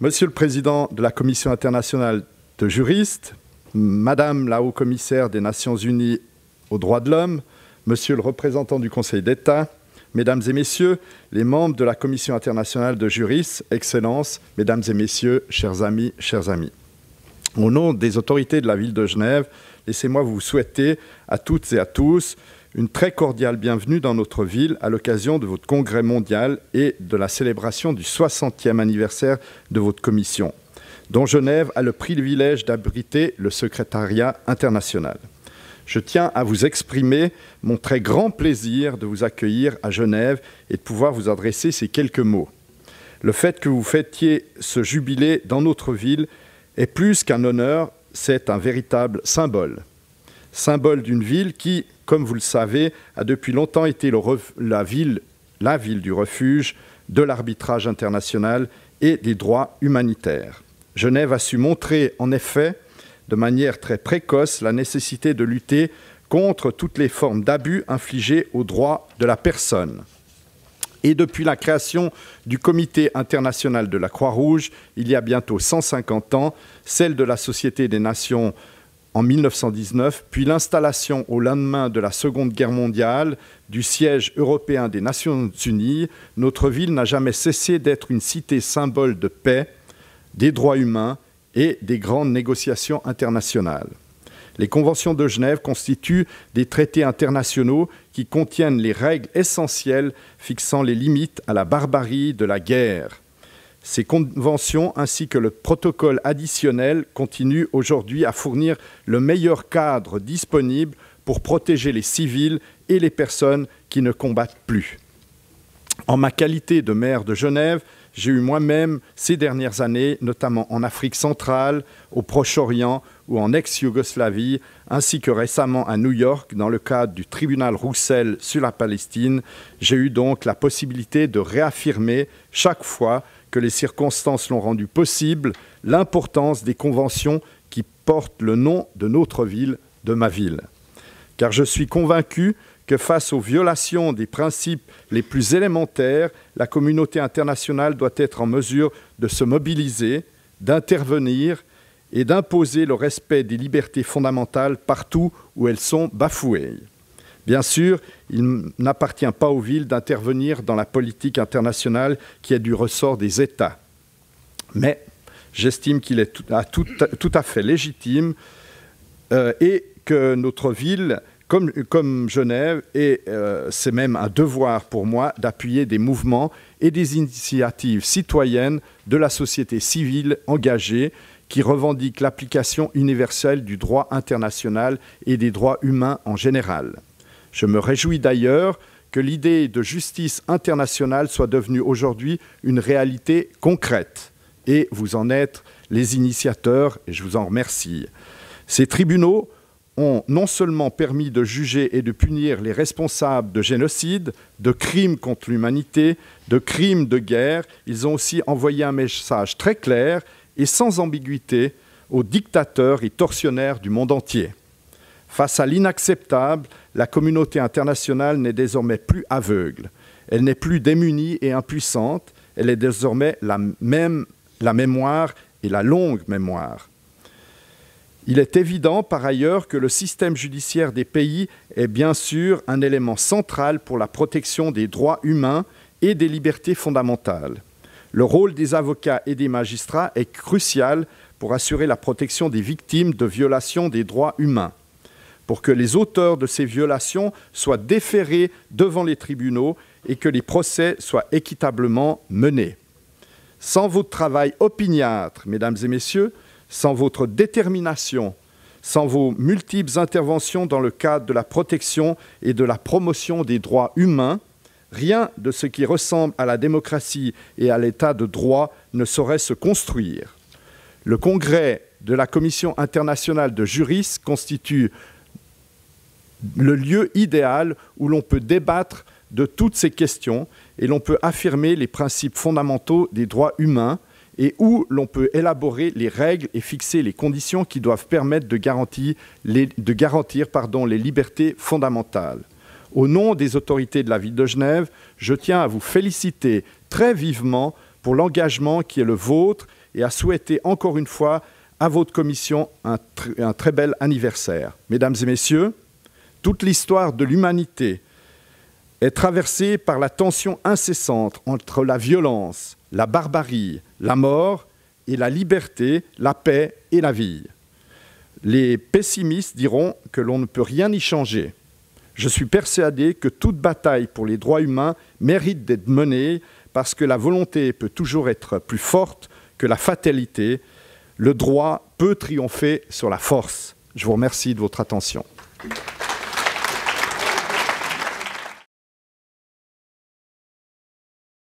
Monsieur le Président de la Commission internationale de juristes, Madame la Haut-Commissaire des Nations Unies aux droits de l'homme, Monsieur le représentant du Conseil d'État, Mesdames et Messieurs, les membres de la Commission internationale de juristes, Excellences, Mesdames et Messieurs, chers amis, chers amis. Au nom des autorités de la ville de Genève, laissez-moi vous souhaiter à toutes et à tous une très cordiale bienvenue dans notre ville à l'occasion de votre congrès mondial et de la célébration du 60e anniversaire de votre commission, dont Genève a le privilège d'abriter le secrétariat international. Je tiens à vous exprimer mon très grand plaisir de vous accueillir à Genève et de pouvoir vous adresser ces quelques mots. Le fait que vous fêtiez ce jubilé dans notre ville est plus qu'un honneur, c'est un véritable symbole. Symbole d'une ville qui, comme vous le savez, a depuis longtemps été la, ville, la ville du refuge de l'arbitrage international et des droits humanitaires. Genève a su montrer, en effet, de manière très précoce, la nécessité de lutter contre toutes les formes d'abus infligés aux droits de la personne. Et depuis la création du Comité international de la Croix-Rouge, il y a bientôt 150 ans, celle de la Société des Nations en 1919, puis l'installation au lendemain de la Seconde Guerre mondiale du siège européen des Nations Unies, notre ville n'a jamais cessé d'être une cité symbole de paix, des droits humains et des grandes négociations internationales. Les conventions de Genève constituent des traités internationaux qui contiennent les règles essentielles fixant les limites à la barbarie de la guerre ces conventions ainsi que le protocole additionnel continuent aujourd'hui à fournir le meilleur cadre disponible pour protéger les civils et les personnes qui ne combattent plus. En ma qualité de maire de Genève, j'ai eu moi-même ces dernières années, notamment en Afrique centrale, au Proche-Orient ou en ex-Yougoslavie, ainsi que récemment à New York, dans le cadre du tribunal Roussel sur la Palestine, j'ai eu donc la possibilité de réaffirmer chaque fois que les circonstances l'ont rendu possible l'importance des conventions qui portent le nom de notre ville, de ma ville. Car je suis convaincu que face aux violations des principes les plus élémentaires, la communauté internationale doit être en mesure de se mobiliser, d'intervenir et d'imposer le respect des libertés fondamentales partout où elles sont bafouées. Bien sûr, il n'appartient pas aux villes d'intervenir dans la politique internationale qui est du ressort des États. Mais j'estime qu'il est tout à, fait légitime euh, et que notre ville comme, Genève, et euh, c'est même un devoir pour moi d'appuyer des mouvements et des initiatives citoyennes de la société civile engagée qui revendiquent l'application universelle du droit international et des droits humains en général. Je me réjouis d'ailleurs que l'idée de justice internationale soit devenue aujourd'hui une réalité concrète, et vous en êtes les initiateurs, et je vous en remercie. Ces tribunaux ont non seulement permis de juger et de punir les responsables de génocide, de crimes contre l'humanité, de crimes de guerre, ils ont aussi envoyé un message très clair et sans ambiguïté aux dictateurs et tortionnaires du monde entier. Face à l'inacceptable, la communauté internationale n'est désormais plus aveugle, elle n'est plus démunie et impuissante, elle est désormais la même la mémoire et la longue mémoire il est évident par ailleurs que le système judiciaire des pays est bien sûr un élément central pour la protection des droits humains et des libertés fondamentales. Le rôle des avocats et des magistrats est crucial pour assurer la protection des victimes de violations des droits humains. Pour que les auteurs de ces violations soient déférés devant les tribunaux et que les procès soient équitablement menés. Sans votre travail opiniâtre, mesdames et messieurs, sans votre détermination, sans vos multiples interventions dans le cadre de la protection et de la promotion des droits humains, rien de ce qui ressemble à la démocratie et à l'état de droit ne saurait se construire. Le congrès de la Commission internationale de juristes constitue le lieu idéal où l'on peut débattre de toutes ces questions et l'on peut affirmer les principes fondamentaux des droits humains, et où l'on peut élaborer les règles et fixer les conditions qui doivent permettre de garantir, les, pardon, les libertés fondamentales. Au nom des autorités de la ville de Genève, je tiens à vous féliciter très vivement pour l'engagement qui est le vôtre et à souhaiter encore une fois à votre commission un très bel anniversaire. Mesdames et messieurs, toute l'histoire de l'humanité est traversée par la tension incessante entre la violence, la barbarie, la mort et la liberté, la paix et la vie. Les pessimistes diront que l'on ne peut rien y changer. Je suis persuadé que toute bataille pour les droits humains mérite d'être menée parce que la volonté peut toujours être plus forte que la fatalité. Le droit peut triompher sur la force. Je vous remercie de votre attention.